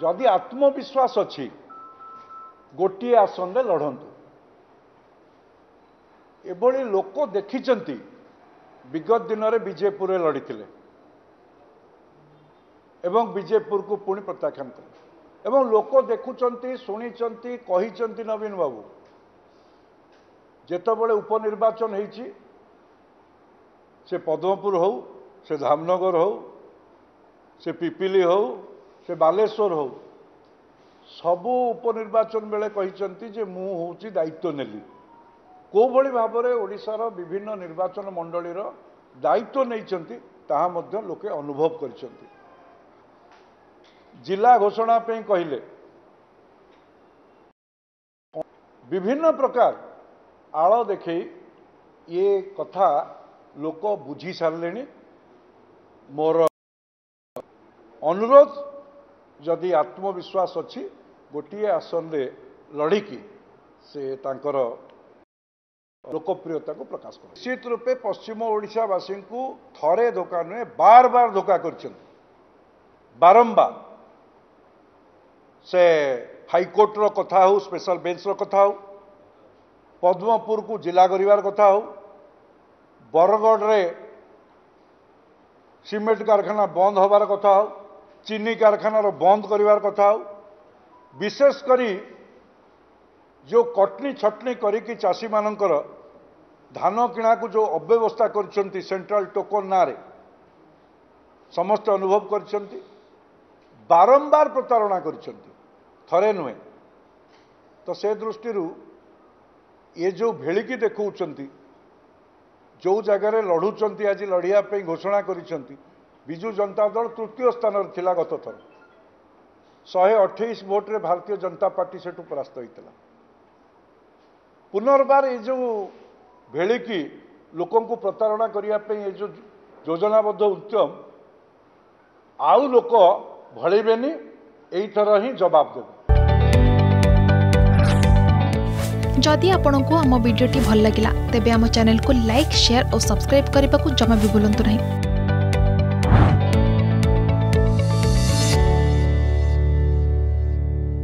ଯଦି ଆତ୍ମବିଶ୍ୱାସ ଅଛି ଗୋଟିଏ ଆସନରେ ଲଢ଼ନ୍ତୁ ଏଭଳି ଲୋକ ଦେଖିଛନ୍ତି ବିଗତ ଦିନରେ ବିଜେପୁରରେ ଲଢ଼ିଥିଲେ ଏବଂ ବିଜେପୁରକୁ ପୁଣି ପ୍ରତ୍ୟାଖ୍ୟାନ କଲେ ଏବଂ ଲୋକ ଦେଖୁଛନ୍ତି ଶୁଣିଛନ୍ତି କହିଛନ୍ତି ନବୀନ ବାବୁ ଯେତେବେଳେ ଉପନିର୍ବାଚନ ହେଇଛି ସେ ପଦ୍ମପୁର ହଉ ସେ ଧାମନଗର ହଉ ସେ ପିପିଲି ହଉ ସେ ବାଲେଶ୍ୱର ହଉ ସବୁ ଉପନିର୍ବାଚନ ବେଳେ କହିଛନ୍ତି ଯେ ମୁଁ ହେଉଛି ଦାୟିତ୍ୱ ନେଲି କେଉଁଭଳି ଭାବରେ ଓଡ଼ିଶାର ବିଭିନ୍ନ ନିର୍ବାଚନ ମଣ୍ଡଳୀର ଦାୟିତ୍ୱ ନେଇଛନ୍ତି ତାହା ମଧ୍ୟ ଲୋକେ ଅନୁଭବ କରିଛନ୍ତି ଜିଲ୍ଲା ଘୋଷଣା ପାଇଁ କହିଲେ ବିଭିନ୍ନ ପ୍ରକାର ଆଳ ଦେଖେଇ ଇଏ କଥା ଲୋକ ବୁଝି ସାରିଲେଣି ମୋର ଅନୁରୋଧ ଯଦି ଆତ୍ମବିଶ୍ୱାସ ଅଛି ଗୋଟିଏ ଆସନରେ ଲଢ଼ିକି ସେ ତାଙ୍କର ଲୋକପ୍ରିୟତାକୁ ପ୍ରକାଶ କରନ୍ତି ନିଶ୍ଚିତ ରୂପେ ପଶ୍ଚିମ ଓଡ଼ିଶାବାସୀଙ୍କୁ ଥରେ ଧୋକା ନୁହେଁ ବାର ବାର ଧୋକା କରିଛନ୍ତି ବାରମ୍ବାର ସେ ହାଇକୋର୍ଟର କଥା ହେଉ ସ୍ପେଶାଲ ବେଞ୍ଚର କଥା ହେଉ ପଦ୍ମପୁରକୁ ଜିଲ୍ଲା କରିବାର କଥା ହେଉ ବରଗଡ଼ରେ ସିମେଣ୍ଟ କାରଖାନା ବନ୍ଦ ହେବାର କଥା ହେଉ ଚିନି କାରଖାନାର ବନ୍ଦ କରିବାର କଥା ହେଉ ବିଶେଷ କରି ଯେଉଁ କଟନୀ ଛଟନି କରିକି ଚାଷୀମାନଙ୍କର ଧାନ କିଣାକୁ ଯେଉଁ ଅବ୍ୟବସ୍ଥା କରିଛନ୍ତି ସେଣ୍ଟ୍ରାଲ ଟୋକନ ନାଁରେ ସମସ୍ତେ ଅନୁଭବ କରିଛନ୍ତି ବାରମ୍ବାର ପ୍ରତାରଣା କରିଛନ୍ତି ଥରେ ନୁହେଁ ତ ସେ ଦୃଷ୍ଟିରୁ ଏ ଯେଉଁ ଭେଳିକି ଦେଖାଉଛନ୍ତି ଯେଉଁ ଜାଗାରେ ଲଢ଼ୁଛନ୍ତି ଆଜି ଲଢ଼ିବା ପାଇଁ ଘୋଷଣା କରିଛନ୍ତି विजु जनता दल तृतीय स्थान गत थर शहे अठाईस भोट्रे भारतीय जनता पार्टी से परास्त होता पुनर्बार ये भेड़िकी लोक प्रतारणा करने ये जो योजनाबद्ध उद्यम आउ लोक भड़े यही ही जवाब देव जदि आपंक आम भिड्टे भल लगा तेब चेल को लाइक शेयर और सब्सक्राइब करने को जमा भी बुलां नहीं